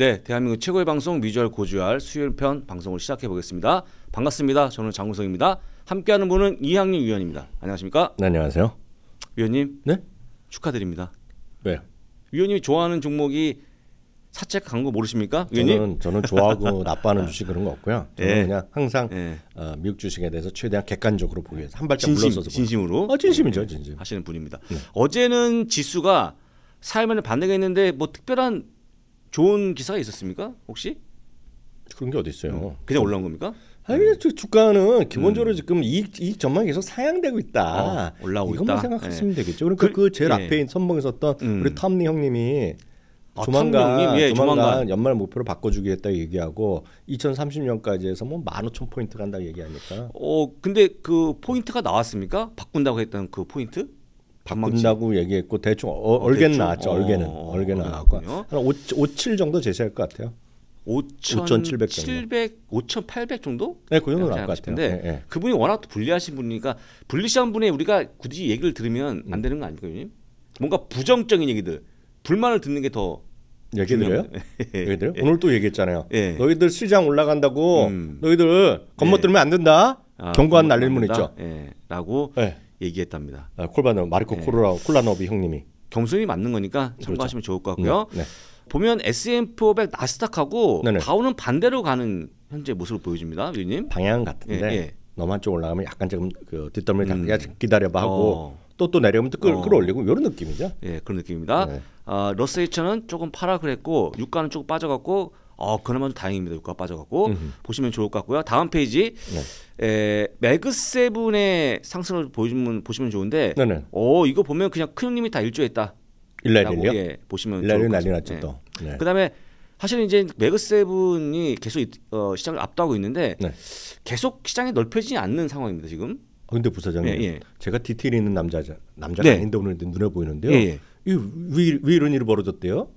네, 대한민국 최고의 방송 미주얼 고주알 수요일 편 방송을 시작해 보겠습니다. 반갑습니다. 저는 장우성입니다. 함께하는 분은 이학림 위원입니다. 안녕하십니까? 네, 안녕하세요. 위원님. 네. 축하드립니다. 왜요? 위원님이 좋아하는 종목이 사채 광고 모르십니까? 위원님? 저는 저는 좋아하고 나빠하는 주식 그런 거 없고요. 저는 예. 그냥 항상 예. 어, 미국 주식에 대해서 최대한 객관적으로 보기 위해서 한 발짝 진심, 물러서서 진심으로. 아, 진심이죠, 네, 진심. 하시는 분입니다. 네. 어제는 지수가 사일만에 반등했는데 뭐 특별한 좋은 기사가 있었습니까? 혹시? 그런 게 어디 있어요? 음. 그냥 올라온 겁니까? 아니 음. 주가는 기본적으로 음. 지금 이익, 이익 전망이 계속 상향되고 있다. 어, 올라오고 이것만 있다. 생각하시면 예. 되겠죠. 그러니까 그, 그 제일 예. 앞에 선봉에 섰던 음. 우리 탐리 형님이 아, 조만간, 예, 조만간, 조만간 연말 목표를 바꿔주겠다 얘기하고 2030년까지 해서 뭐 15,000포인트 간다고 얘기하니까. 어 근데 그 포인트가 나왔습니까? 바꾼다고 했던 그 포인트? 바꾼다고 얘기했고 대충 어, 얼개는 나왔죠. 어, 얼개는 어, 얼개 나왔고 한 5, 7 정도 제시할 것 같아요. 5,700 7 0 5,800 정도? 네, 그 정도 네, 나올 것 같은데 네, 네. 그분이 워낙 불리하신 분이니까 불리시한 분의 우리가 굳이 얘기를 들으면 안 음. 되는 거 아닙니까, 님? 뭔가 부정적인 얘기들, 불만을 듣는 게 더 얘기 드려요? 얘기 드려요? 오늘 또 얘기했잖아요. 예. 너희들 시장 올라간다고 음. 너희들 겁먹들면 예. 안 된다. 아, 경고한 날릴문 있죠. 예. 라고 예. 얘기했답니다. 아, 콜바노 마르코 네. 코로라 콜라노비 형님이 겸손이 맞는 거니까 그렇죠. 참고하시면 그렇죠. 좋을 것 같고요. 네. 네. 보면 S&P 500 나스닥하고 네네. 다우는 반대로 가는 현재 모습을 보여줍니다, 위님. 방향 은 네, 같은데 예, 예. 너만 좀 올라가면 약간 지금그뒷덜을 음. 기다려봐 하고 어. 또또 내려오면 또 끌, 어. 끌어올리고 이런 느낌이죠. 예, 그런 느낌입니다. 네. 아, 러스 에이처는 조금 팔아 그랬고 유가는 조금 빠져갖고 어 그나마 다행입니다. 유가 빠져갖고 음흠. 보시면 좋을 것 같고요. 다음 페이지 네. 에, 매그세븐의 상승을 보시면 보시면 좋은데 네네. 네. 어 이거 보면 그냥 큰형님이 다 일조했다. 일날이요? 예, 보시면 일날이 난리 났죠 또. 네. 네. 그다음에 사실은 이제 매그세븐이 계속 어, 시장을 압도하고 있는데 네. 계속 시장이 넓혀지지 않는 상황입니다 지금. 아, 근데 부사장님, 예, 예. 제가 디테일 있는 남자 남자가 네. 아닌데 오늘 눈에 보이는데요. 예, 예. 이왜 이런 일이 벌어졌대요?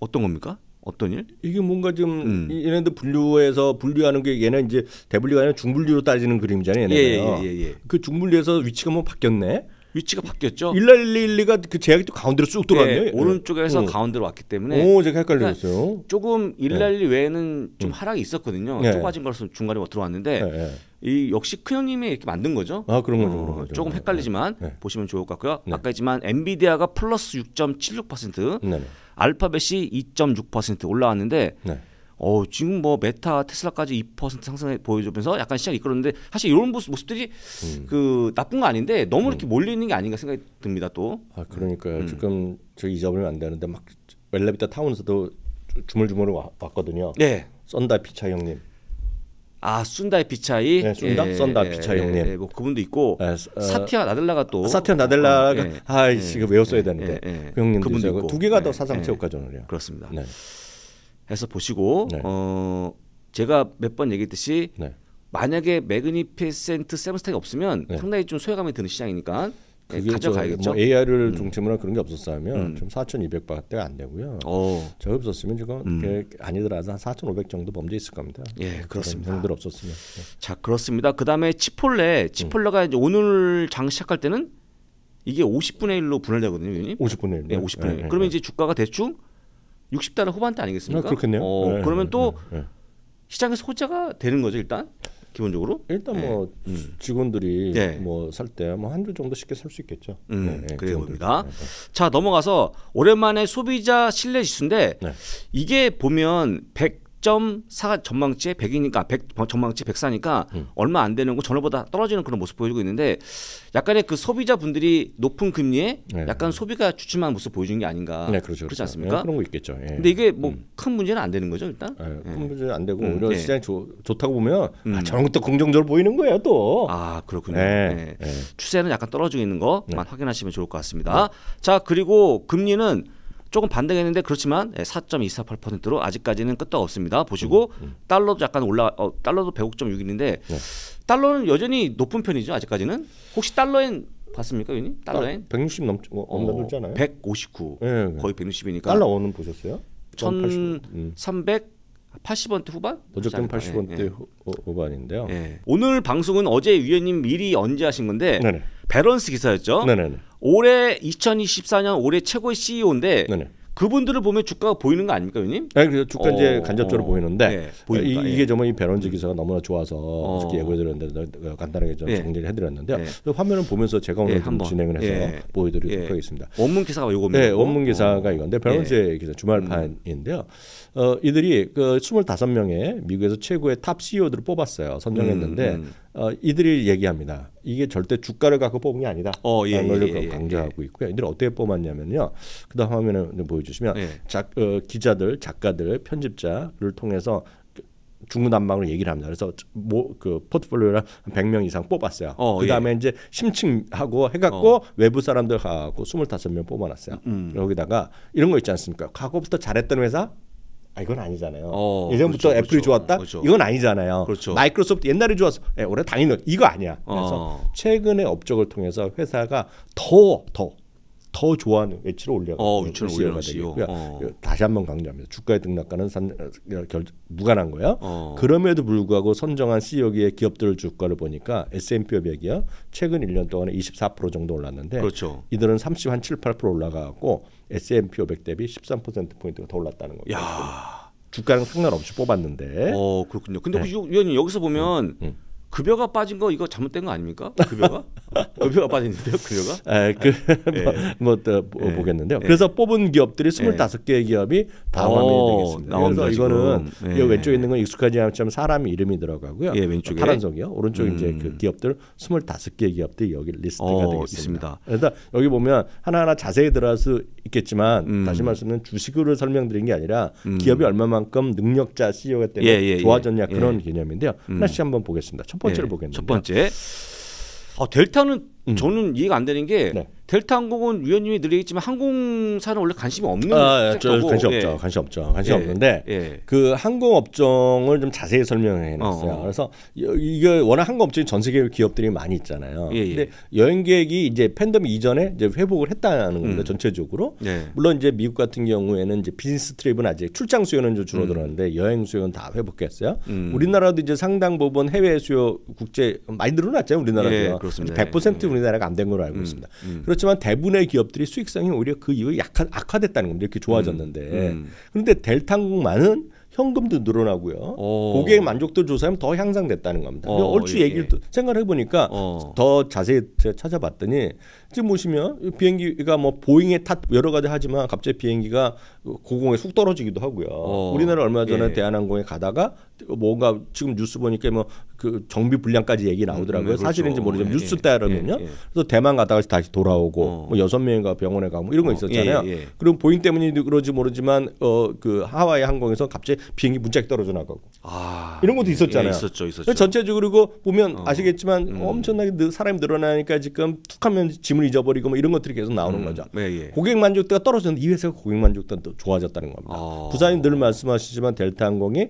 어떤 겁니까? 어떤 일? 이게 뭔가 지금 음. 얘네들 분류해서 분류하는 게 얘네 이제 대분류가 아니라 중분류로 따지는 그림이잖아요. 얘네가. 예, 예, 예, 예. 그 중분류에서 위치가 뭐 바뀌었네. 위치가 바뀌었죠. 1112가 그 제약이 또 가운데로 쑥들어갔네요 네, 예, 오른쪽에서 어. 가운데로 왔기 때문에. 오, 제가 헷갈렸어요. 그러니까 조금 111 네. 외에는 좀 음. 하락이 있었거든요. 네. 좁아진 걸로 중간에 뭐 들어왔는데 네, 네. 이 역시 큰 형님이 이렇게 만든 거죠. 아 그런 거죠. 어, 그런 거죠. 조금 헷갈리지만 네. 네. 보시면 좋을 것 같고요. 네. 아까 했지만 엔비디아가 플러스 6.76%, 네. 알파벳이 2.6% 올라왔는데. 네. 어, 지금 뭐 메타 테슬라까지 2% 상승해 보여주면서 약간 시장 이끌었는데 사실 이런 모습, 들이 음. 그 나쁜 거 아닌데 너무 이렇게 음. 몰리는 게 아닌가 생각이 듭니다 또. 아 그러니까요. 음. 지금 저 잊어버리면 안 되는데 막 엘리베이터 타운에서도 주물주물 왔거든요. 네. 썬다 피차 형님. 아 순다의 피차이 네, 순다 예, 썬다 예, 피차이 예, 형님 예, 뭐 그분도 있고 예, 사티아 나델라가 또 사티아 나델라가 어, 아, 예, 아 지금 예, 외웠어야 예, 되는데 그 형님도 그분도 있고 그 두 개가 더 사상 체육과 전을요 그렇습니다 네. 해서 보시고 네. 어 제가 몇 번 얘기했듯이 네. 만약에 매그니피센트 세븐스택이 없으면 네. 상당히 좀 소외감이 드는 시장이니까 가져가야겠죠. 뭐 AI를 음. 중심으로 그런 게 없었으면 음. 좀 4,200밖에 안 되고요. 어. 저 없었으면 지금 음. 아니더라도 한 4,500 정도 범죄 있을 겁니다. 예, 그렇습니다. 형들 없었으면. 네. 자, 그렇습니다. 그다음에 치폴레, 치폴레가 음. 오늘 장 시작할 때는 이게 50분의 1로 분할되거든요, 위원님. 50분의 1. 네, 50분의 1. 네, 그러면 네, 이제 주가가 대충 60달러 후반대 아니겠습니까? 아, 그렇겠네요. 어, 네, 그러면 네, 또 네, 시장에서 호재가 되는 거죠, 일단. 기본적으로? 일단 뭐 네. 직원들이 네. 뭐살 때뭐한주 정도 쉽게 살 수 있겠죠. 음, 네, 네 그래 봅니다. 네, 네. 자 넘어가서 오랜만에 소비자 신뢰 지수인데 이게 보면 100 1.4 0 전망치에 100이니까 100 전망치 104니까 음. 얼마 안 되는 거 전월보다 떨어지는 그런 모습 보여주고 있는데 약간의 그 소비자분들이 높은 금리에 네. 약간 소비가 주춤한 모습 보여주는 게 아닌가 네, 그렇죠, 그렇죠. 그렇지 않습니까? 네, 그런 거 있겠죠. 예. 근데 이게 뭐큰 음. 문제는 안 되는 거죠 일단? 네, 큰 예. 문제는 안 되고 음, 오히려 예. 시장이 조, 좋다고 보면 아, 음. 아, 저런 것도 긍정적으로 보이는 거예요 또. 아 그렇군요. 네, 예. 네. 추세는 약간 떨어지고 있는 것만 네. 확인하시면 좋을 것 같습니다. 자 그리고 금리는 조금 반등했는데 그렇지만 4.248%로 예, 아직까지는 끝도 없습니다. 보시고 음, 음, 달러도 약간 올라 어, 달러도 1 0 5 6인데 네. 달러는 여전히 높은 편이죠. 아직까지는 혹시 달러엔 봤습니까, 위님? 달러엔 160 넘, 넘잖아요. 뭐, 어, 159. 네, 네. 거의 160이니까. 달러 원은 보셨어요? 1,300 80원대 음. 후반? 어저께 80원대 예, 예. 후반인데요. 예. 오늘 방송은 어제 위원님 미리 언제 하신 건데 네네. 밸런스 기사였죠. 네네네. 올해 2024년 올해 최고의 CEO인데 네네. 그분들을 보면 주가가 보이는 거 아닙니까, 의원님? 네, 그래서 주가 어, 이제 간접적으로 어, 보이는데 네, 보 이, 예. 게 정말 이 배런즈 기사가 너무나 좋아서 어. 특히 예고해드렸는데 어, 간단하게 좀 예. 정리를 해드렸는데요. 예. 화면을 보면서 제가 오늘 예, 좀 진행을 해서 예. 보여드리도록 하겠습니다. 원문 기사가 이겁니다. 네, 원문 기사가 어. 이건데 배런즈의 기사 주말판인데요. 음. 어, 이들이 그 25명의 미국에서 최고의 탑 CEO들을 뽑았어요. 선정했는데 음, 음. 음. 어, 이들이 얘기합니다. 이게 절대 주가를 갖고 뽑은 게 아니다. 어, 예, 걸 예, 예, 예, 강조하고 있고요. 이들은 어떻게 뽑았냐면요. 그다음 화면을 보여주시면 예. 작, 어, 기자들, 작가들, 편집자를 통해서 중구난방으로 얘기를 합니다. 그래서 뭐그 포트폴리오를 한 100명 이상 뽑았어요. 어, 그다음에 예. 이제 심층하고 해갖고 어. 외부 사람들하고 25명 뽑아놨어요. 음. 여기다가 이런 거 있지 않습니까? 과거부터 잘했던 회사 아, 이건 아니잖아요. 어, 예전부터 그렇죠, 애플이 그렇죠. 좋았다? 그렇죠. 이건 아니잖아요. 그렇죠. 마이크로소프트 옛날에 좋았어. 예, 올해 당연히 이거 아니야. 어. 그래서 어. 최근의 업적을 통해서 회사가 더 더, 더 좋아하는 외치를 올려. 어, 위치를 올려 가지고 어. 다시 한 번 강조합니다. 주가의 등락가는 산, 어, 결, 무관한 거예요. 어. 그럼에도 불구하고 선정한 CEO의 기업들 주가를 보니까 S&P 500이요. 최근 1년 동안에 24% 정도 올랐는데 그렇죠. 이들은 30 한 7, 8% 올라가고 S&P 500 대비 13% 포인트가 더 올랐다는 거예요. 주가랑 상관없이 뽑았는데. 어 그렇군요. 근데 네. 그 위원님 여기서 보면 음, 음. 급여가 빠진 거 이거 잘못된 거 아닙니까? 급여가? 급여가 빠졌는데요, 급여가? 에, 아, 그, 뭐, 예. 뭐, 뭐 예. 보겠는데요. 예. 그래서 뽑은 기업들이 25개의 예. 기업이 다 포함이 되겠습니다. 그래서 이거는 예. 이 왼쪽에 있는 건 익숙하지 않지만 사람 이름이 들어가고요. 예, 왼쪽에. 파란색이요. 오른쪽 음. 이제 그 기업들 25개의 기업들이 여기 리스트가 어, 되겠습니다. 있습니다. 그러니 여기 보면 하나하나 자세히 들어갈 수 있겠지만 음. 다시 말씀드리 주식으로 설명드린 게 아니라 음. 기업이 얼마만큼 능력자 CEO가 때문에 좋아졌냐 그런 예. 개념인데요. 음. 하나씩 한번 보겠습니다. 첫 번째를 예, 보겠는데 첫 번째. 아, 델타는 음. 저는 이해가 안 되는 게 네. 델타 항공은 위원님이 늘리겠지만 항공사는 원래 관심이 없는 아, 예, 관심 예. 없죠. 예. 관심 없죠. 관심 예. 없는데 예. 그 항공 업종을 좀 자세히 설명해 놨어요. 어, 어. 그래서 이게 워낙 항공 업종이 전 세계 기업들이 많이 있잖아요. 예, 근데 여행객이 이제 팬덤 이전에 이제 회복을 했다는 겁니다. 음. 전체적으로. 물론 이제 미국 같은 경우에는 이제 비즈니스 트립은 아직 출장 수요는 좀 줄어들었는데 음. 여행 수요는 다 회복했어요. 음. 우리나라도 이제 상당 부분 해외 수요 국제 많이 늘어났잖아요. 우리나라도. 예, 그렇습니다. 100% 우리나라가 안 된 걸로 알고 음, 있습니다. 그렇죠. 그렇지만 대부분의 기업들이 수익성이 오히려 그 이후에 약간 악화됐다는 겁니다. 이렇게 좋아졌는데. 음, 음. 그런데 델타 항공만은 현금도 늘어나고요. 오. 어. 고객 만족도 조사하면 더 향상됐다는 겁니다. 어, 얼추 예. 얘기를 예. 생각해 보니까 어. 더 자세히 찾아봤더니 지금 보시면 비행기가 뭐 보잉에 탓 여러 가지 하지만 갑자기 비행기가 고공에 쑥 떨어지기도 하고요. 어, 우리나라 얼마 전에 예. 대한항공에 가다가 뭔가 지금 뉴스 보니까 뭐 그 정비 불량까지 얘기 나오더라고요. 음, 음, 음 그렇죠. 사실인지 모르지만 예, 뉴스 따르면요. 예. 예, 예, 그래서 대만 가다가 다시 돌아오고 어. 뭐 여섯 명인가 병원에 가고 뭐 이런 거 어, 예, 있었잖아요. 그리고 보잉 때문인 그런지 모르지만 어 그 하와이 항공에서 갑자기 비행기 문짝이 떨어져 나가고 아, 이런 것도 있었잖아요. 있었죠, 있었죠. 전체적으로 보면 어. 아시겠지만 음. 엄청나게 사람이 늘어나니까 지금 툭하면 짐을 주문 잊어버리고 뭐 이런 것들이 계속 나오는 음, 거죠. 예, 예. 고객 만족도가 떨어졌는데 이 회사가 고객 만족도는또 좋아졌다는 겁니다. 아. 부사님 들 말씀하시지만 델타 항공이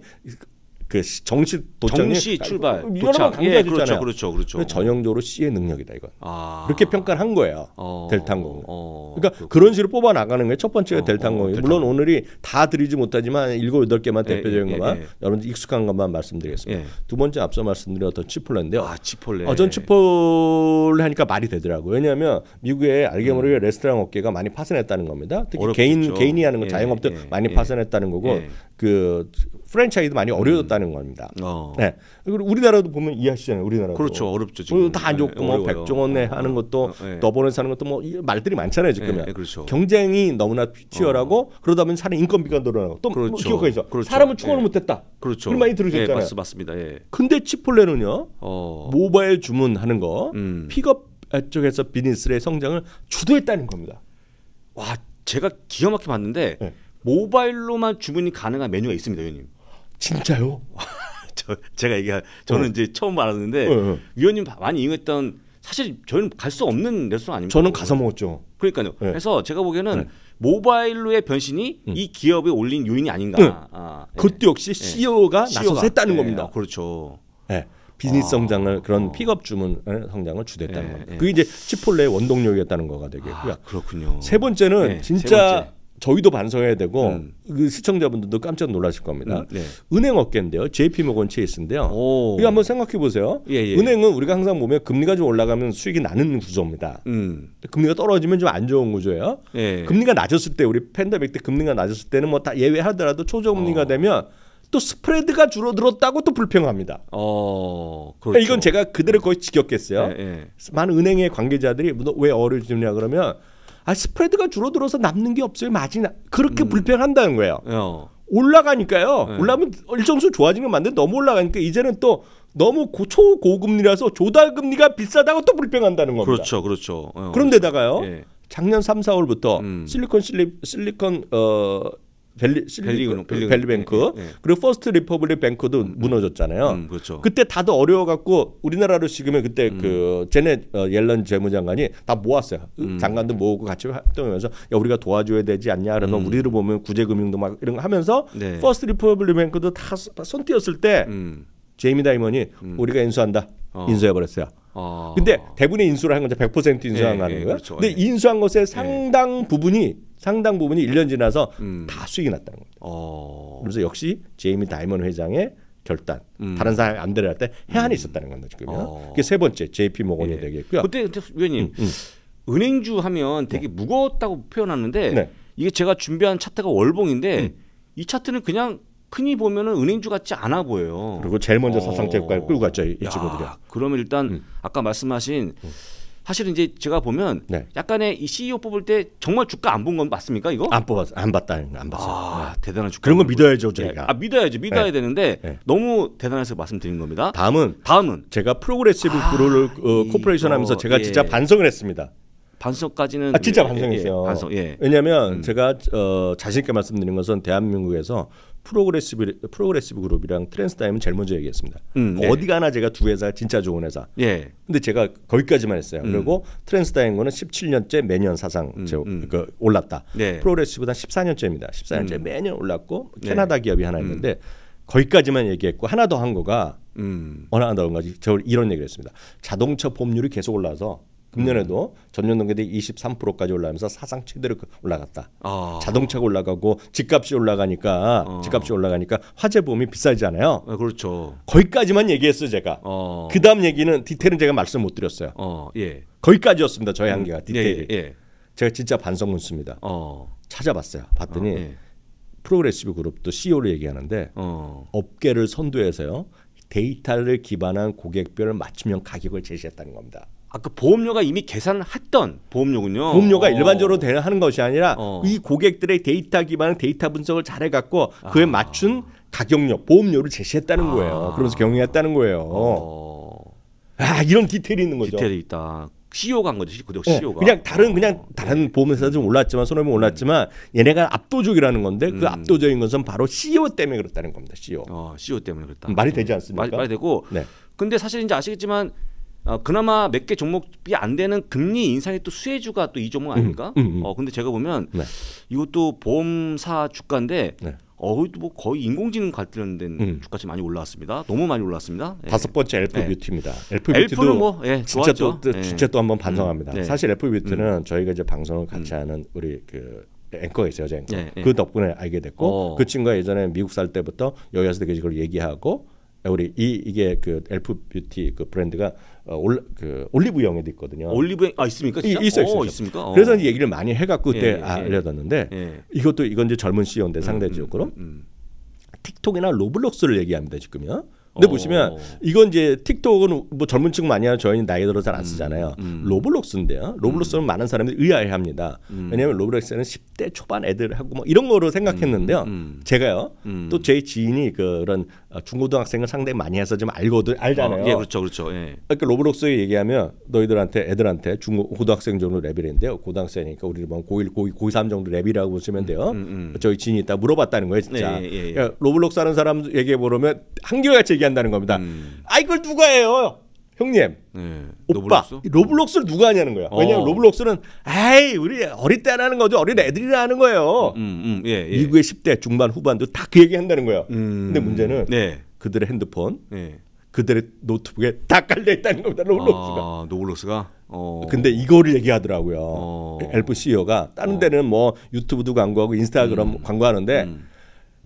그 정시 도청이 정시 출발 여러 강조해 줬잖아요. 그렇죠, 그렇죠, 그렇죠. 전형적으로 C의 능력이다 이건. 아. 그렇게 평가를 한 거예요. 어. 델탄공 어. 그러니까 그렇구나. 그런 식으로 뽑아 나가는 게 첫 번째가 어. 어 델탄공이. 델탄. 물론 오늘이 다 드리지 못하지만 일곱 여덟 개만 예, 대표적인 예, 것만 예, 예, 여러분들 익숙한 것만 말씀드리겠습니다. 예. 두 번째 앞서 말씀드렸던 치폴레인데요. 아 치폴레. 어, 전 치폴레 하니까 말이 되더라고요. 왜냐하면 미국의 알게 음. 모르게 음. 레스토랑 업계가 많이 파산했다는 겁니다. 특히 어렵겠죠. 개인 개인이 하는 거 자영업도 많이 파산했다는 거고 그 프랜차이도 많이 어려워졌다는 음. 겁니다. 어. 네. 그리고 우리나라도 보면 이해하시잖아요. 우리나라도. 그렇죠. 어렵죠. 지금. 어, 다안 네, 좋고 뭐 백종원에 어. 하는 것도 어. 네. 예. 더어서 하는 것도 뭐 말들이 많잖아요. 지금. 네. 예, 예, 그렇죠. 경쟁이 너무나 치열하고 어. 그러다 보면 사람 인건비가 늘어나고 또 뭐 그렇죠. 뭐 기억하죠. 그렇죠. 사람을 추구를 예. 못했다. 그렇죠. 그런 많이 들으셨잖아요. 예, 맞습니다. 예. 근데 치폴레는요. 어. 모바일 주문하는 거 음. 픽업 쪽에서 비즈니스의 성장을 주도했다는 겁니다. 와 제가 기가 막히게 봤는데 네. 모바일로만 주문이 가능한 메뉴가 있습니다, 위원님. 진짜요? 저, 제가 얘기한 저는 어. 이제 처음 알았는데 어, 어. 위원님 많이 이용했던 사실 저희는 갈 수 없는 레스토랑 아닙니까? 저는 가서 먹었죠. 그러니까요. 네. 그래서 제가 보기에는 네. 모바일로의 변신이 음. 이 기업에 올린 요인이 아닌가. 음. 아, 네. 그것도 역시 예. CEO가 e 나서서 했다는 예. 겁니다. 그렇죠. 네. 비즈니스 아, 성장을 그런 어. 픽업 주문을 성장을 주됐다는 겁니다. 그게 이제 치폴레의 원동력이었다는 거가 되겠고요. 아, 그렇군요. 세 번째는 진짜 세 번째. 저희도 반성해야 되고 음. 그 시청자분들도 깜짝 놀라실 겁니다. 음, 네. 은행 업계인데요. JP 모건 체이스인데요. 오. 이거 한번 생각해 보세요. 예, 예. 은행은 우리가 항상 보면 금리가 좀 올라가면 수익이 나는 구조입니다. 음. 금리가 떨어지면 좀 안 좋은 구조예요. 예. 금리가 낮았을 때 우리 팬데믹 때 금리가 낮았을 때는 뭐 다 예외하더라도 초저금리가 어. 되면 또 스프레드가 줄어들었다고 또 불평합니다. 어, 그렇죠. 그러니까 이건 제가 그대로 거의 지켰겠어요 예, 예. 많은 은행의 관계자들이 뭐 왜어려지느냐 그러면 아 스프레드가 줄어들어서 남는 게 없어요. 마진 그렇게 음. 불평한다는 거예요. 어. 올라가니까요. 네. 올라면 일정수 좋아지는 건맞데 너무 올라가니까 이제는 또 너무 고, 초고금리라서 조달금리가 비싸다고 또 불평한다는 겁니다. 그렇죠, 그렇죠. 어, 그런데다가요. 그렇죠. 예. 작년 3, 4월부터 음. 실리콘 실리, 실리콘 어 벨리 벨리그룹, 벨리뱅크 예, 예. 그리고 퍼스트 리퍼블릭 뱅크도 음, 음, 무너졌잖아요. 음, 그렇죠. 그때 다들 어려워갖고 우리나라로 지금은 그때 그 음. 그 제네 어, 옐런 재무장관이 다 모았어요. 음. 장관도 모으고 같이 활동하면서 야 우리가 도와줘야 되지 않냐 그러면 음. 우리를 보면 구제금융도 막 이런 거 하면서 네. 퍼스트 리퍼블릭 뱅크도 다 손띄었을 때 제이미 다이먼이 우리가 인수한다 어. 인수해버렸어요. 어. 근데 대부분의 인수를 한 건데 100% 인수한 예, 거는 거예요. 그렇죠. 근데 예. 인수한 것의 상당 예. 부분이 상당 부분이 1년 지나서 음. 다 수익이 났다는 겁니다. 어. 그래서 역시 제이미 다이먼 회장의 결단, 음. 다른 사람이 안 들어갈 때 해안이 음. 있었다는 겁니다. 지금요. 어. 그게 세 번째 JP 모건이 예. 되겠고요. 그때 위원님 음, 음. 은행주 하면 되게 네. 무거웠다고 표현하는데 네. 이게 제가 준비한 차트가 월봉인데 이 차트는 그냥 흔히 보면은 은행주 같지 않아 보여요. 그리고 제일 먼저 사상 제과를 어. 끌고 갔죠 이 친구들이. 그러면 일단 음. 아까 말씀하신 음. 사실은 이제 제가 보면 네. 약간의 이 CEO 뽑을 때 정말 주가 안 본 건 맞습니까 이거? 안 뽑았어, 안 봤다, 안 봤어. 아 네. 대단한 주가. 그런 거 믿어야죠 예. 저희가. 아 믿어야죠, 믿어야 네. 되는데 네. 너무 대단해서 말씀드린 겁니다. 다음은 다음은 제가 프로그레시브 아, 브로를 어, 코퍼레이션 하면서 제가 예. 진짜 반성을 했습니다. 반성까지는 아, 진짜 반성했어요. 예, 예, 예 반성, 예. 왜냐하면 음. 제가 어, 자신 있게 말씀드린 것은 대한민국에서 프로그레시브 프로그레시브 그룹이랑 트랜스다임은 제일 먼저 얘기했습니다. 음, 뭐 네. 어디가 하나 제가 두 회사 진짜 좋은 회사. 예. 근데 제가 거기까지만 했어요. 음. 그리고 트랜스다임 거는 17년째 매년 사상 음, 제그 음. 그 올랐다. 네. 프로그레시브는 14년째입니다. 14년째 음. 매년 올랐고 네. 캐나다 네. 기업이 하나 있는데 음. 거기까지만 얘기했고 하나 더 한 거가 어느 하나 더한 가지 저 이런 얘기를 했습니다. 자동차 보험률이 계속 올라서 금년에도 전년 동기 대비 23%까지 올라가면서 사상 최대로 그 올라갔다. 아. 자동차가 올라가고 집값이 올라가니까 아. 집값이 올라가니까 화재 보험이 비싸잖아요 아, 네, 그렇죠. 거기까지만 얘기했어요 제가. 어. 그다음 얘기는 디테일은 제가 말씀 못 드렸어요. 어, 예. 거기까지였습니다 저희 음, 한계가 예, 디테일 예, 예. 제가 진짜 반성문수니다 어. 찾아봤어요. 봤더니 어, 예. 프로그레시브 그룹도 CEO를 얘기하는데 어. 업계를 선두해서요 데이터를 기반한 고객별 맞춤형 가격을 제시했다는 겁니다. 아까 그 보험료가 이미 계산했던 보험료군요. 보험료가 어. 일반적으로 대응 하는 것이 아니라 어. 이 고객들의 데이터 기반의 데이터 분석을 잘해 갖고 아. 그에 맞춘 가격료, 보험료를 제시했다는 아. 거예요. 그러면서 경영했다는 거예요. 어. 아 이런 디테일이 있는 거죠. 디테일이 있다. CEO가 한 거죠. 그죠? 네, CEO가. 그냥 다른 어. 그냥 다른 네. 보험 회사는좀 올랐지만 손해보 음. 올랐지만 얘네가 압도적이라는 건데 그 음. 압도적인 것은 바로 CEO 때문에 그렇다는 겁니다. CEO. 어, CEO 때문에 그렇다. 말이 되지 않습니까? 말, 이 되고. 네. 근데 사실 이제 아시겠지만 어, 그나마 몇 개 종목이 안 되는 금리 인상이 또 수혜주가 또 이 종목 아닌가 음, 음, 음. 어, 근데 제가 보면 네. 이것도 보험사 주가인데 네. 어뭐 거의 인공지능 관련된 음. 주가 지금 많이 올라왔습니다. 너무 많이 올랐습니다 예. 다섯 번째 엘프 예. 뷰티입니다. 엘프 뷰티도 뭐, 예, 진짜 좋또 예. 진짜 또 한번 반성합니다. 음. 네. 사실 엘프 뷰티는 음. 저희가 이제 방송을 같이 음. 하는 우리 그 앵커가 있어요, 제 앵커. 그 덕분에 알게 됐고 어. 그 친구가 예전에 미국 살 때부터 여기서 와 되게 그걸 얘기하고 우리 이 이게 그 엘프 뷰티 그 브랜드가 어, 올, 그 올리브영에도 있거든요. 올리브영 아 있습니까? 진짜? 이, 있어요, 어, 있어요. 있습니까? 어. 그래서 이제 얘기를 많이 해갖고 그때 예, 예, 아, 예. 알려졌는데 예. 이것도 이건 이제 젊은 CEO인데 상대적으로 음, 음, 음, 음. 틱톡이나 로블록스를 얘기합니다 지금요. 근데 오. 보시면 어. 이건 이제 틱톡은 뭐 젊은 층 많이 하는 저희는 나이 들어서 잘안 음, 쓰잖아요. 음, 음. 로블록스인데요. 로블록스는 음. 많은 사람들이 의아해합니다. 음. 왜냐하면 로블록스는 10대 초반 애들하고 뭐 이런 거로 생각했는데요. 음, 제가요 또 제 지인이 그런 어, 중고등학생을 상대 많이 해서 좀 알거든 알잖아요. 어, 예, 그렇죠, 그렇죠. 예. 그러니까 로블록스 얘기하면 너희들한테 애들한테 중고 고등학생 정도 레벨인데요. 고등학생이니까 우리 뭐고일 고2, 고3 정도 레벨이라고 보시면 돼요. 저희 지인이 있다 물어봤다는 거예요, 진짜. 예, 예, 예. 그러니까 로블록스 하는 사람 얘기해 보면 한결같이 얘기한다는 겁니다. 음. 아 이걸 누가 해요? 형님, 네. 오빠, 로블록스? 를 누가 하냐는 거야. 왜냐하면 어. 로블록스는 에이 우리 어릴 때 하는 거죠. 어린 애들이라 하는 거예요. 음, 음, 음. 예, 예. 미국의 10대 중반 후반도 다 그 얘기 한다는 거야. 음. 근데 문제는 네. 그들의 핸드폰, 네. 그들의 노트북에 다 깔려 있다는 겁니다. 로블록스가. 아, 로블록스가. 어. 근데 이거를 얘기하더라고요. 어. 엘프 CEO가 다른 데는 뭐 유튜브도 광고하고 인스타그램 음. 광고하는데. 음.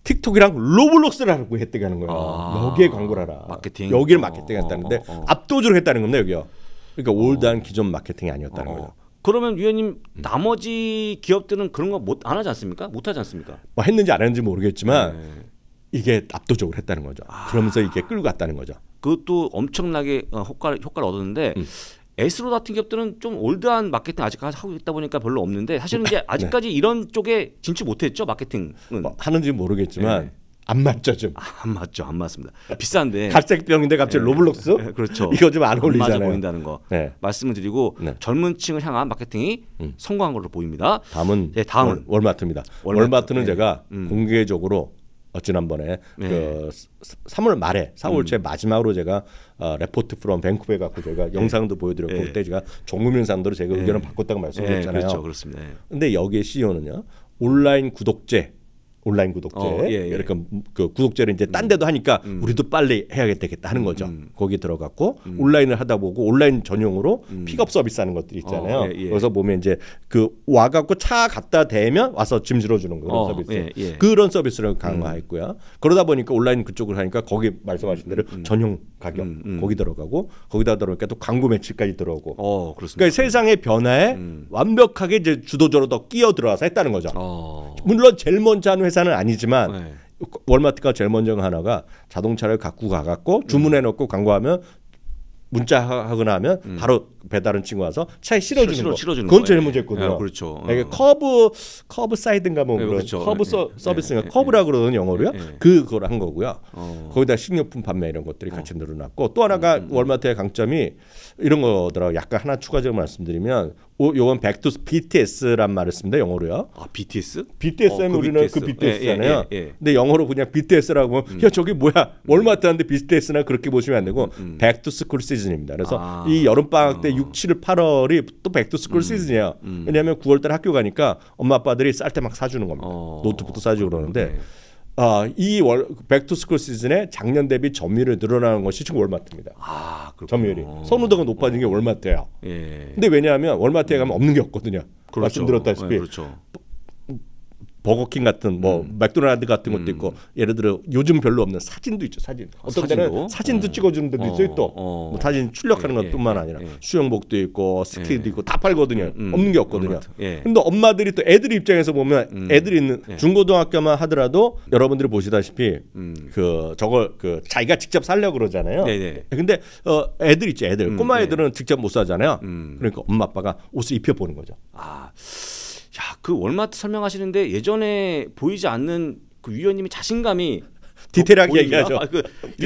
틱톡이랑 로블록스라고 했택하는 거예요. 아, 여기에 광고 하라. 마케팅. 여기를 마케팅 했다는데 어, 어, 어. 압도적으로 했다는 겁니다, 여기요. 그러니까 어. 올드한 기존 마케팅이 아니었다는 어. 거죠. 그러면 위원님 음. 나머지 기업들은 그런 거못안 하지 않습니까? 못 하지 않습니까? 뭐 했는지 안 했는지 모르겠지만 네. 이게 압도적으로 했다는 거죠. 아. 그러면서 이게 끌고 갔다는 거죠. 그것도 엄청나게 어, 효과를, 효과를 얻었는데 음. 에스로 같은 기업들은 좀 올드한 마케팅 아직까지 하고 있다 보니까 별로 없는데 사실은 네. 이제 아직까지 네. 이런 쪽에 진출 못했죠 마케팅은 뭐 하는지 모르겠지만 네. 안 맞죠 좀. 아, 안 맞죠, 안 맞습니다. 비싼데. 갈색병인데 갑자기 네. 로블록스? 네. 그렇죠. 이거 좀 안 어울리잖아요. 맞아 보인다는 거. 네. 말씀을 드리고 네. 젊은층을 향한 마케팅이 음. 성공한 걸로 보입니다. 다음은, 네, 다음은 월, 마트입니다 월마트. 는 제가 음. 공개적으로 어, 지난번에 네. 그 3월 말에 4월 음. 제 마지막으로 제가 어, 레포트 프롬 밴쿠버에 갖고 제가 네. 영상도 보여드렸고 네. 그때 제가 종금 현상도로 제가 네. 의견을 바꿨다고 말씀드렸잖아요. 네, 그렇죠, 그렇습니다. 네. 근데 여기에 CEO는요 온라인 구독제 온라인 구독제 어, 예, 예. 그러니그 음, 구독제를 이제 딴 데도 하니까 음. 음. 우리도 빨리 해야겠다 하는 거죠. 음. 거기 들어갔고 음. 온라인을 하다 보고 온라인 전용으로 음. 픽업 서비스 하는 것들 있잖아요. 어, 예, 예, 그래서 보면 이제 그 와갖고 차 갖다 대면 와서 짐 실어주는 그런 어, 서비스 예, 예. 그런 서비스를 강화했고요. 그러다 보니까 온라인 그쪽을 하니까 거기 말씀하신 대로 전용 가격 음, 음. 거기 들어가고 거기다 들어가니까또 광고 매출까지 들어오고. 어 그렇습니다. 그러니까 세상의 변화에 음. 완벽하게 이제 주도적으로 더 끼어 들어와서 했다는 거죠. 어. 물론 제일 먼저 하는 회사는 아니지만. 네. 월마트가 제일 먼저 하나가 자동차를 갖고 가갖고 주문해 놓고 광고하면 문자하거나 하면 음. 바로 배달은 친구 와서 차에 실어주는 실어, 거. 실어주는 그건 제일 문제였거든요. 예, 예, 그렇죠. 예, 이게 어. 커브 커브 사이드인가 뭐 예, 그런 그렇죠. 커브 서, 서비스인가 커브라 그러는 영어로요. 그걸 한 거고요. 어. 거기다 식료품 판매 이런 것들이 같이 어. 늘어났고 또 하나가 음, 음. 월마트의 강점이 이런 거더라고. 약간 하나 추가적으로 말씀드리면 오, 요건 백투 BTS란 말을 씁니다. 영어로요. 아, BTS? BTS는 어, 그 우리는 그 BTS. 그 BTS잖아요. 예, 예, 예. 근데 영어로 그냥 BTS라고 하면 음. 야, 저게 뭐야? 음. 월마트 하는 BTS나 그렇게 보시면 안 되고 백투 스쿨 시즌입니다. 그래서 아. 이 여름 방학 때 어. 6, 7, 8월이 또 백투스쿨 음. 시즌이야. 음. 왜냐하면 9월달 학교 가니까 엄마 아빠들이 쌀 때 막 사주는 겁니다. 어. 노트북도 사주고 그러는데 네. 아, 이 월 백투스쿨 시즌에 작년 대비 점유율이 늘어나는 것이 지금 월마트입니다. 아, 점유율이 선호도가 높아진 게 월마트예요. 예. 근데 왜냐하면 월마트에 가면 없는 게 없거든요. 그렇죠. 말씀드렸다시피 예, 그렇죠. 버거킹 같은 뭐 음. 맥도날드 같은 것도 음. 있고 예를 들어 요즘 별로 없는 사진도 있죠 사진 어떤 아, 데는 사진도 어. 찍어주는 데도 어. 있어요 또뭐 어. 사진 출력하는 예, 것뿐만 예, 아니라 예. 수영복도 있고 스키도 있고 다 팔거든요 음, 음. 없는 게 없거든요 근데 엄마들이 또 애들 입장에서 보면 애들이 있는 중고등학교만 하더라도 여러분들이 보시다시피 그 저걸 그 자기가 직접 살려 고 그러잖아요 네, 네. 근데 어 애들 있죠 애들 꼬마 네. 애들은 직접 못 사잖아요 그러니까 엄마 아빠가 옷을 입혀보는 거죠 아 야, 그 월마트 설명하시는데 예전에 보이지 않는 그 위원님이 자신감이 디테일하게 어, 얘기하죠. 아, 그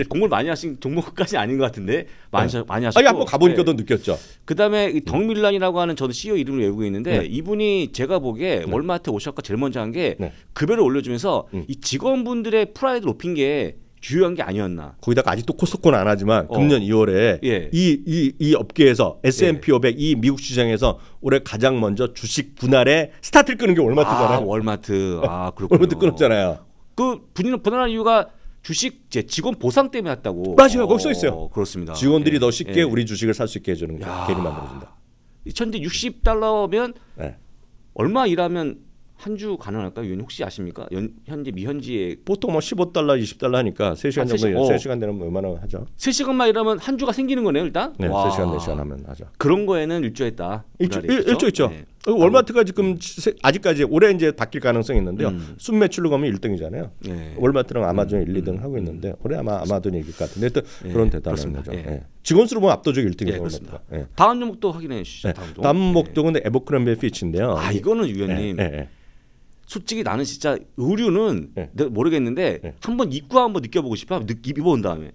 공부를 많이 하신 종목까지 아닌 것 같은데 많이 네. 많이 하셨고. 아니 예, 한번 가보니까 네. 느꼈죠. 그다음에 덕밀란이라고 하는 저는 CEO 이름을 외우고 있는데 네. 이분이 제가 보기에 네. 월마트 오셔가 제일 먼저 한게 네. 급여를 올려주면서 음. 이 직원분들의 프라이드 높인 게 주요한 게 아니었나. 거기다가 아직도 코스코는 안 하지만 어. 금년 2월에 예. 이, 이, 이 업계에서 S&P 500이 예. 미국 시장에서 올해 가장 먼저 주식 분할에 스타트를 끄는 게 월마트잖아요. 아, 월마트. 아, 그렇군요. 월마트 끊었잖아요. 그분위 분할한 이유가 주식 제 직원 보상 때문에 왔다고 맞아요. 어, 거기 써 있어요. 어, 그렇습니다. 직원들이 예. 더 쉽게 예. 우리 주식을 살 수 있게 해주는 게 개념 만들어준다. 현재 60달러면 네. 얼마 일하면 한주 가능할까요? 위원님 혹시 아십니까? 연, 현재 미현지에 보통 뭐 15달러, 20달러 하니까 3시간 아, 정도 3시, 3시간 되면 얼마나 하죠? 3시간만 일하면 한 주가 생기는 거네요, 일단. 네, 네 와. 3시간 4시간 하면 하죠. 그런 거에는 일조했다. 그 일조 일조 있죠. 네. 어, 월마트가 지금 아직까지 올해 이제 바뀔 가능성이 있는데요. 음. 순매출로 가면 1등이잖아요. 네. 월마트랑 아마존 음. 1, 2등 음. 하고 있는데 올해 아마 아마존이 이길 것 같은데 또 네. 예, 그런 대단한 그렇습니다. 거죠. 네. 예. 직원수로 예. 보면 압도적 1등이죠. 월마트가. 다음 종목도 확인해 주시죠. 다음, 다음 목도 근데 에버크랜베 피치인데요. 아 이거는 위원님. 솔직히 나는 진짜 의류는 네. 모르겠는데 네. 한번 입고 한번 느껴보고 싶어. 입어본 다음에.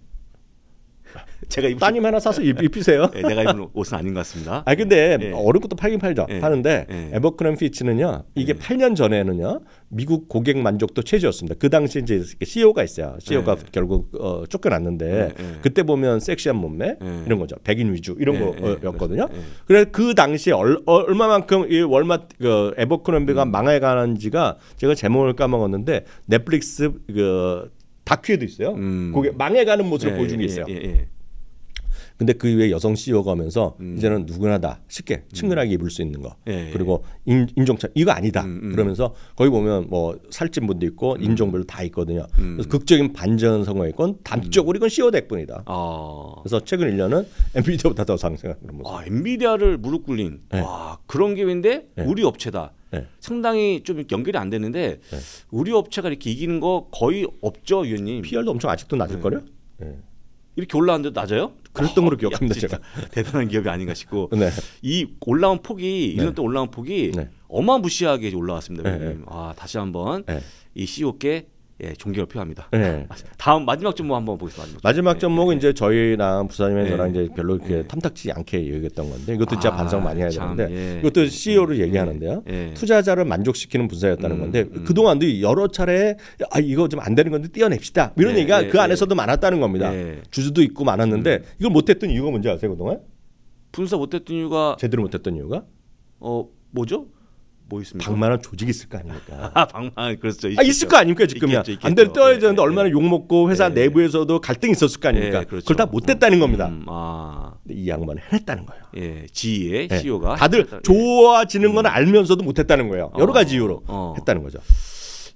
제가 입으신... 따님 하나 사서 입, 입히세요. 네, 내가 입은 옷은 아닌 것 같습니다. 아 근데 네. 어른 것도 팔긴 팔죠. 네. 예. 파는데 에버크램 피치는요. 이게 8년 전에는요. 미국 고객 만족도 최저였습니다. 그 당시 이제 CEO가 있어요. CEO가 결국 어, 쫓겨났는데 그때 보면 섹시한 몸매 이런 거죠. 백인 위주 이런 거였거든요. 그래서 그당시 얼, 얼마만큼 이월마그 에버크램비가 음. 망해가는지가 제가 제목을 까먹었는데 넷플릭스 그 다큐에도 있어요. 음. 그게 망해가는 모습을 예, 보여주는 게 예, 있어요. 예, 예, 근데 그 이후에 여성 CEO가 오면서 음. 이제는 누구나 다 쉽게 음. 친근하게 입을 수 있는 거 예, 예. 그리고 인, 인종차 이거 아니다 음, 음. 그러면서 거기 보면 뭐 살찐 분도 있고 음. 인종별로 다 있거든요 음. 그래서 극적인 반전 성공했건 단적으로 이건 CEO 덕분이다 아. 그래서 최근 1년은 엔비디아보다 더 상승하는 모습 아, 엔비디아를 무릎 꿇린 네. 와 그런 기회인데 우리 업체다 네. 상당히 좀 연결이 안 되는데 네. 우리 업체가 이렇게 이기는 거 거의 없죠, 위원님. PR도 엄청 아직도 낮을 거요 네. 네. 이렇게 올라왔는데 낮아요? 그랬던 걸로 어, 기억합니다, 야, 제가. 대단한 기업이 아닌가 싶고. 네. 이 올라온 폭이 네. 이년 동안 올라온 폭이 어마무시하게 올라왔습니다, 위원님. 아, 다시 한번 이 CEO께 예, 존경을 표합니다. 네. 다음 마지막 종목 한번 보겠습니다. 마지막, 종목. 은 네. 이제 저희랑 부사님이 네. 저랑 이제 별로 이렇게 네. 탐탁지 않게 얘기했던 건데 이것도 진짜 아, 반성 많이 해야 참, 되는데 예. 이것도 CEO를 얘기하는데요. 예. 예. 투자자를 만족시키는 분사였다는 음, 건데 음. 그동안도 여러 차례 아 이거 좀 안 되는 건데 떼어냅시다. 이런 예, 얘기가 예, 그 안에서도 많았다는 겁니다. 주주도 있고 많았는데 음. 이걸 못했던 이유가 뭔지 아세요 그동안? 분사 못했던 이유가 제대로 못했던 이유가? 어 뭐죠? 뭐 있습니까? 방만한 조직이 있을 거 아닙니까? 아, 방만 그렇죠. 있겠죠. 아, 있을 거 아닙니까 지금이야. 안 되면 떠야 되는데 예, 얼마나 예. 욕 먹고 회사 예, 예, 내부에서도 갈등이 있었을 거 아닙니까? 예, 그렇죠. 그걸 다 못했다는 음, 겁니다. 음, 아. 이 양반 해냈다는 거예요. 예, 지의 예. CEO가 다들 예. 좋아지는 건 음. 알면서도 못했다는 거예요. 여러 가지 어, 이유로 어, 어. 했다는 거죠.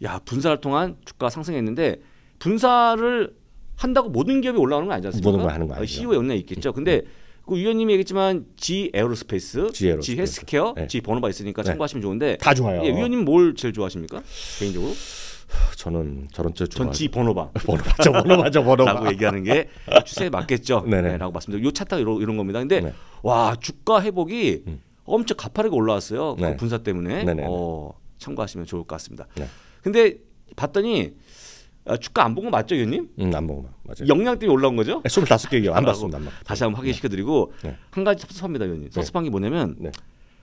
야 분사를 통한 주가 상승했는데 분사를 한다고 모든 기업이 올라오는 건 아니지 않습니까? 모든 걸 하는 거 아니죠. CEO의 영향이 있겠죠. 근데 음. 그 위원님이 얘기했지만 G 에어로스페이스, G, 헬스케어, 네. G 번호바 있으니까 참고하시면 네. 좋은데 다 좋아요. 예, 위원님 뭘 제일 좋아하십니까? 개인적으로? 저는 저런 쪽 좋아. 전지 번호바. 번호바 죠 번호바 죠 번호바라고 얘기하는 게 추세에 맞겠죠. 네네. 네, 라고 말씀드리고 요차트 이런, 이런 겁니다. 근데 네. 와 주가 회복이 음. 엄청 가파르게 올라왔어요. 그 네. 그 분사 때문에 어, 참고하시면 좋을 것 같습니다. 네. 근데 봤더니 아, 축가안 본 거 맞죠, 위원님? 음, 안 본거 맞아요. 영양 때문에 올라온 거죠? 25개 기업 안 봤습니다. 안다시 한번 네. 확인시켜드리고 네. 한 가지 섭섭합니다, 위원님. 네. 섭섭한 게 뭐냐면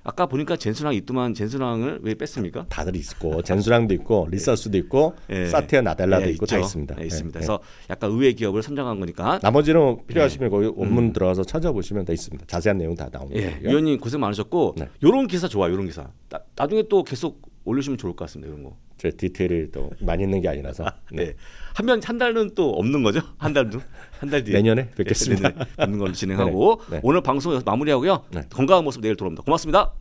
아까 보니까 젠수랑 있더만 젠수랑을 왜 뺐습니까? 다들 있고 젠수랑도 있고 리사스도 있고 네. 사티아 나델라도 네, 있고 있죠. 다 있습니다. 네, 있습니다. 그래서 약간 의외 기업을 선정한 거니까 나머지는 뭐 필요하시면 거기 음. 원문 음. 들어가서 찾아보시면 다 있습니다. 자세한 내용 다 나옵니다. 예. 위원님 고생 많으셨고 이런 기사 좋아. 요 이런 기사 나, 나중에 또 계속 올리시면 좋을 것 같습니다. 이런 거. 제 디테일이 또 많이 있는 게 아니라서. 네. 네. 한 면 한 달은 또 없는 거죠? 한 달도 한 달 뒤에 내년에 네, 뵙겠습니다. 네, 뵙는 걸로 진행하고 네, 네. 오늘 방송 마무리하고요. 건강한 모습 내일 돌아옵니다. 고맙습니다.